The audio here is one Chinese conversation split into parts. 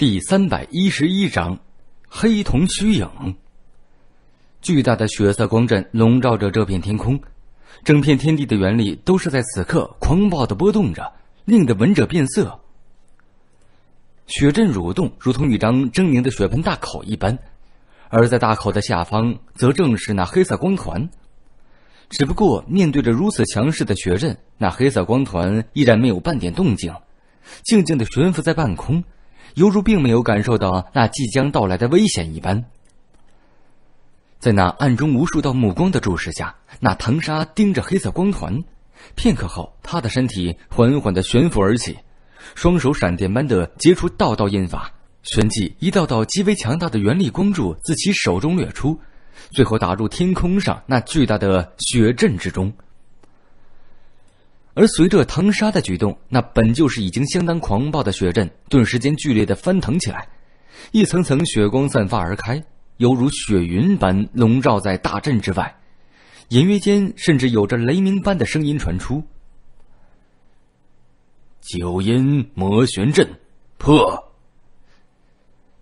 第三百一十一章，黑瞳虚影。巨大的血色光阵笼罩着这片天空，整片天地的元力都是在此刻狂暴的波动着，令得闻者变色。血阵蠕动，如同一张狰狞的血盆大口一般，而在大口的下方，则正是那黑色光团。只不过面对着如此强势的血刃，那黑色光团依然没有半点动静，静静的悬浮在半空。犹如并没有感受到那即将到来的危险一般，在那暗中无数道目光的注视下，那藤沙盯着黑色光团。片刻后，他的身体缓缓的悬浮而起，双手闪电般的结出道道印法，旋即一道道极为强大的原力光柱自其手中掠出，最后打入天空上那巨大的血阵之中。而随着藤沙的举动，那本就是已经相当狂暴的血阵，顿时间剧烈的翻腾起来，一层层血光散发而开，犹如雪云般笼罩在大阵之外，隐约间甚至有着雷鸣般的声音传出。九阴魔玄阵，破！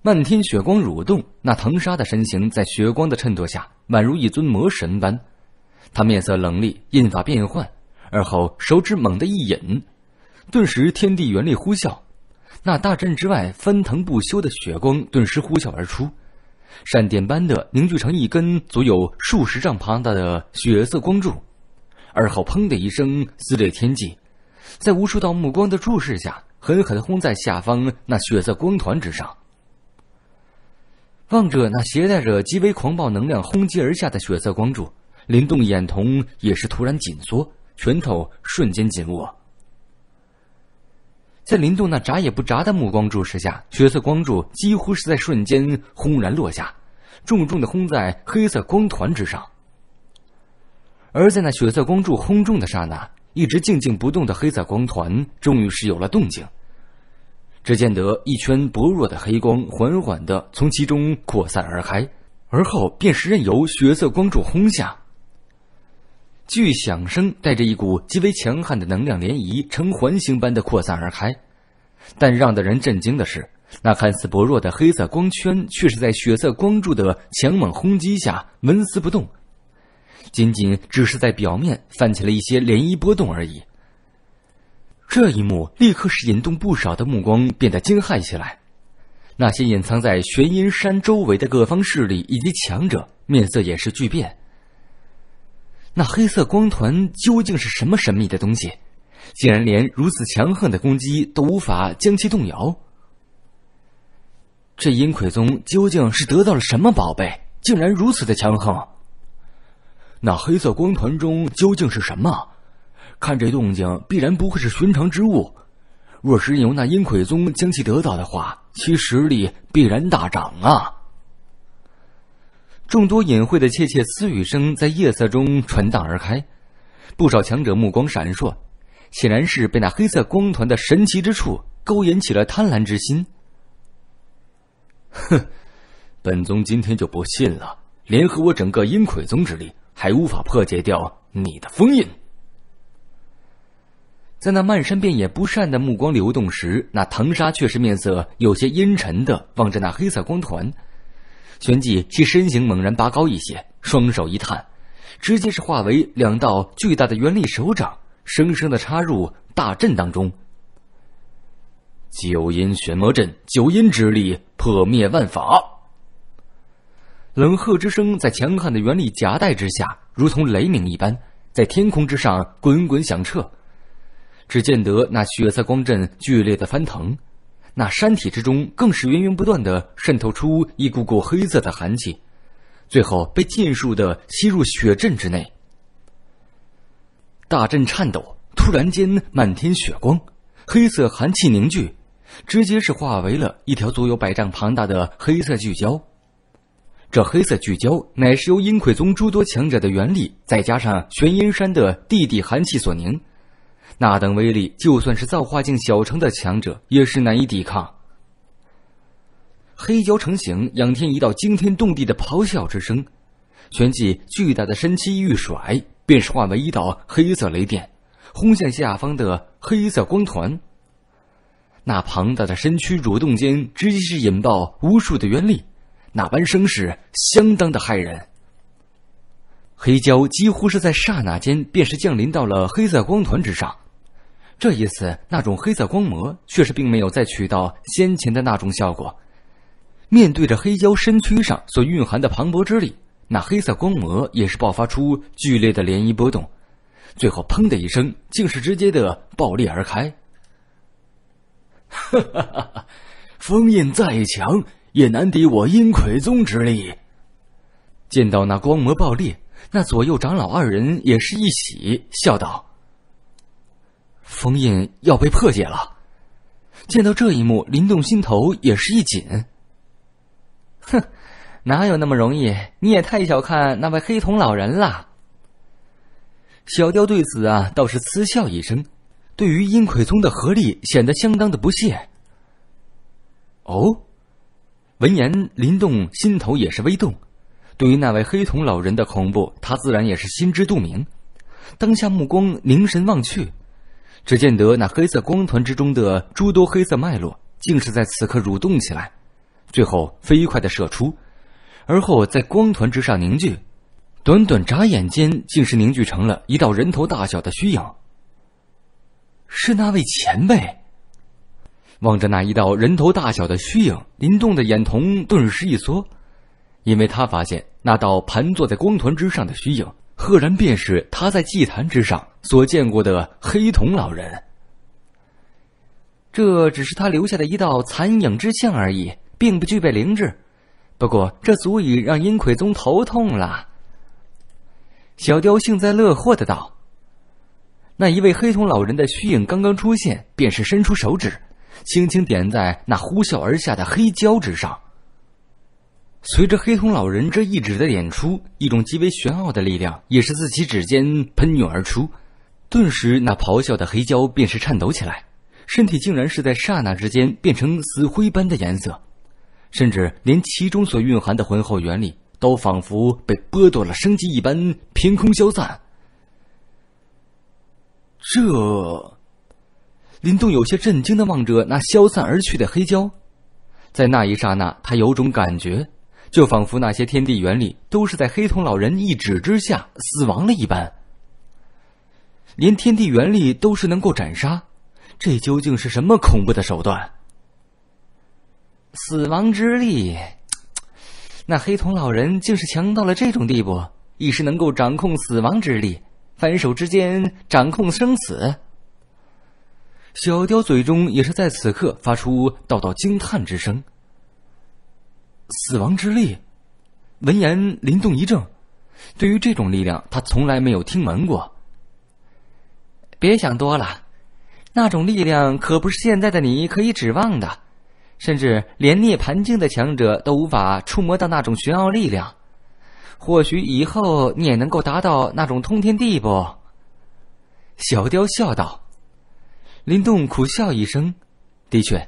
漫天血光蠕动，那藤沙的身形在血光的衬托下，宛如一尊魔神般，他面色冷厉，印法变幻。而后，手指猛地一引，顿时天地原力呼啸，那大阵之外翻腾不休的血光顿时呼啸而出，闪电般的凝聚成一根足有数十丈庞大的血色光柱，而后“砰”的一声撕裂天际，在无数道目光的注视下，狠狠的轰在下方那血色光团之上。望着那携带着极为狂暴能量轰击而下的血色光柱，林动眼瞳也是突然紧缩。拳头瞬间紧握，在林动那眨也不眨的目光注视下，血色光柱几乎是在瞬间轰然落下，重重的轰在黑色光团之上。而在那血色光柱轰中的刹那，一直静静不动的黑色光团终于是有了动静。只见得一圈薄弱的黑光缓缓的从其中扩散而开，而后便是任由血色光柱轰下。巨响声带着一股极为强悍的能量涟漪，呈环形般的扩散而开。但让的人震惊的是，那看似薄弱的黑色光圈，却是在血色光柱的强猛轰击下纹丝不动，仅仅只是在表面泛起了一些涟漪波动而已。这一幕立刻是引动不少的目光变得惊骇起来，那些隐藏在玄阴山周围的各方势力以及强者，面色也是巨变。那黑色光团究竟是什么神秘的东西？竟然连如此强横的攻击都无法将其动摇。这阴魁宗究竟是得到了什么宝贝，竟然如此的强横？那黑色光团中究竟是什么？看这动静，必然不会是寻常之物。若是任由那阴魁宗将其得到的话，其实力必然大涨啊！众多隐晦的窃窃私语声在夜色中传荡而开，不少强者目光闪烁，显然是被那黑色光团的神奇之处勾引起了贪婪之心。哼，本宗今天就不信了，联合我整个阴魁宗之力，还无法破解掉你的封印。在那漫山遍野不善的目光流动时，那唐沙却是面色有些阴沉的望着那黑色光团。旋即，其身形猛然拔高一些，双手一探，直接是化为两道巨大的元力手掌，生生的插入大阵当中。九阴玄魔阵，九阴之力破灭万法。冷喝之声在强悍的元力夹带之下，如同雷鸣一般，在天空之上滚滚响彻。只见得那血色光阵剧烈的翻腾。那山体之中更是源源不断的渗透出一股股黑色的寒气，最后被尽数的吸入雪阵之内。大阵颤抖，突然间漫天雪光，黑色寒气凝聚，直接是化为了一条足有百丈庞大的黑色巨蛟。这黑色巨蛟乃是由阴愧宗诸多强者的元力，再加上玄阴山的地底寒气所凝。那等威力，就算是造化境小城的强者也是难以抵抗。黑胶成型，仰天一道惊天动地的咆哮之声，旋即巨大的身躯一甩，便是化为一道黑色雷电，轰向下方的黑色光团。那庞大的身躯蠕动间，直接是引爆无数的原力，那般声势相当的骇人。黑胶几乎是在刹那间，便是降临到了黑色光团之上。这一次，那种黑色光膜却是并没有再取到先前的那种效果。面对着黑蛟身躯上所蕴含的磅礴之力，那黑色光膜也是爆发出剧烈的涟漪波动，最后“砰”的一声，竟是直接的爆裂而开。哈哈哈！封印再强，也难敌我阴魁宗之力。见到那光膜爆裂，那左右长老二人也是一喜，笑道。封印要被破解了，见到这一幕，林动心头也是一紧。哼，哪有那么容易？你也太小看那位黑瞳老人了。小雕对此啊，倒是嗤笑一声，对于阴魁宗的合力显得相当的不屑。哦，闻言，林动心头也是微动，对于那位黑瞳老人的恐怖，他自然也是心知肚明。当下目光凝神望去。只见得那黑色光团之中的诸多黑色脉络，竟是在此刻蠕动起来，最后飞快的射出，而后在光团之上凝聚，短短眨眼间，竟是凝聚成了一道人头大小的虚影。是那位前辈。望着那一道人头大小的虚影，林动的眼瞳顿时一缩，因为他发现那道盘坐在光团之上的虚影。赫然便是他在祭坛之上所见过的黑瞳老人。这只是他留下的一道残影之像而已，并不具备灵智，不过这足以让阴魁宗头痛了。小雕幸灾乐祸的道：“那一位黑瞳老人的虚影刚刚出现，便是伸出手指，轻轻点在那呼啸而下的黑蛟之上。”随着黑瞳老人这一指的点出，一种极为玄奥的力量也是自其指尖喷涌而出，顿时那咆哮的黑胶便是颤抖起来，身体竟然是在刹那之间变成死灰般的颜色，甚至连其中所蕴含的浑厚原理都仿佛被剥夺了生机一般，凭空消散。这，林动有些震惊的望着那消散而去的黑胶，在那一刹那，他有种感觉。就仿佛那些天地元力都是在黑瞳老人一指之下死亡了一般，连天地元力都是能够斩杀，这究竟是什么恐怖的手段？死亡之力，那黑瞳老人竟是强到了这种地步，一时能够掌控死亡之力，反手之间掌控生死。小雕嘴中也是在此刻发出道道惊叹之声。死亡之力，闻言，林动一怔。对于这种力量，他从来没有听闻过。别想多了，那种力量可不是现在的你可以指望的，甚至连涅盘境的强者都无法触摸到那种玄奥力量。或许以后你也能够达到那种通天地不？小雕笑道。林动苦笑一声，的确。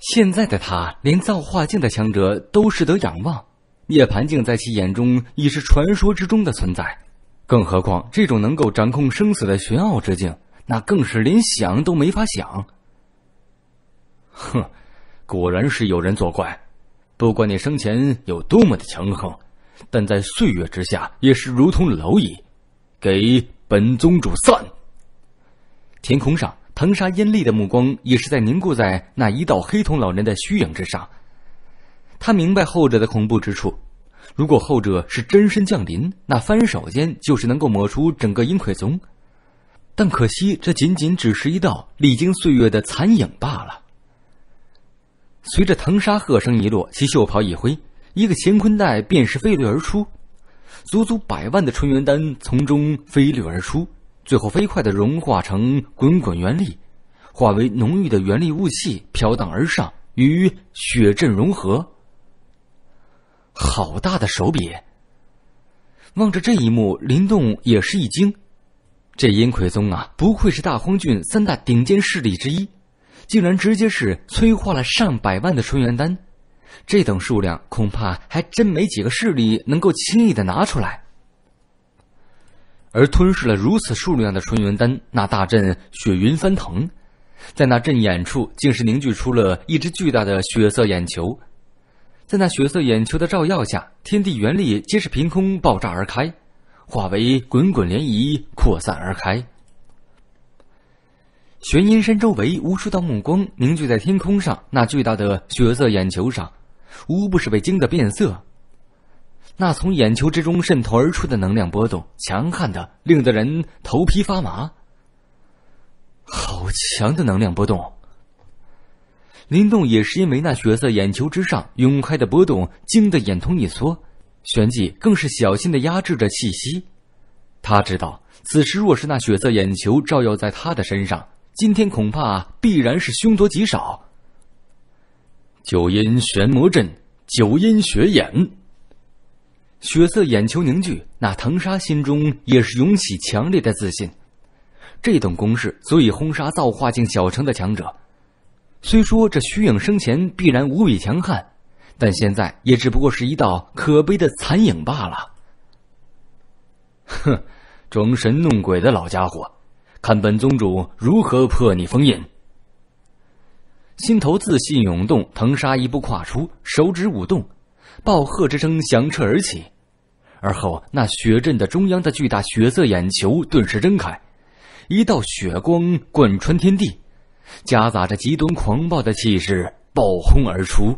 现在的他，连造化境的强者都是得仰望，涅槃境在其眼中已是传说之中的存在，更何况这种能够掌控生死的玄奥之境，那更是连想都没法想。哼，果然是有人作怪，不管你生前有多么的强横，但在岁月之下也是如同蝼蚁。给本宗主散！天空上。藤沙阴厉的目光也是在凝固在那一道黑瞳老人的虚影之上。他明白后者的恐怖之处，如果后者是真身降临，那翻手间就是能够抹除整个阴葵宗。但可惜，这仅仅只是一道历经岁月的残影罢了。随着藤沙喝声一落，其袖袍一挥，一个乾坤袋便是飞掠而出，足足百万的纯元丹从中飞掠而出。最后飞快的融化成滚滚元力，化为浓郁的元力雾气飘荡而上，与雪阵融合。好大的手笔！望着这一幕，林动也是一惊。这阴魁宗啊，不愧是大荒郡三大顶尖势力之一，竟然直接是催化了上百万的纯元丹，这等数量，恐怕还真没几个势力能够轻易的拿出来。而吞噬了如此数量的纯元丹，那大阵血云翻腾，在那阵眼处，竟是凝聚出了一只巨大的血色眼球。在那血色眼球的照耀下，天地元力皆是凭空爆炸而开，化为滚滚涟漪扩散而开。玄阴山周围，无数道目光凝聚在天空上那巨大的血色眼球上，无不是被惊得变色。那从眼球之中渗透而出的能量波动，强悍的令得人头皮发麻。好强的能量波动！林动也是因为那血色眼球之上涌开的波动，惊得眼瞳一缩，旋即更是小心的压制着气息。他知道，此时若是那血色眼球照耀在他的身上，今天恐怕必然是凶多吉少。九阴玄魔阵，九阴血眼。血色眼球凝聚，那藤沙心中也是涌起强烈的自信。这等攻势足以轰杀造化境小城的强者。虽说这虚影生前必然无比强悍，但现在也只不过是一道可悲的残影罢了。哼，装神弄鬼的老家伙，看本宗主如何破你封印！心头自信涌动，藤沙一步跨出，手指舞动。暴喝之声响彻而起，而后那血阵的中央的巨大血色眼球顿时睁开，一道血光贯穿天地，夹杂着极端狂暴的气势爆轰而出。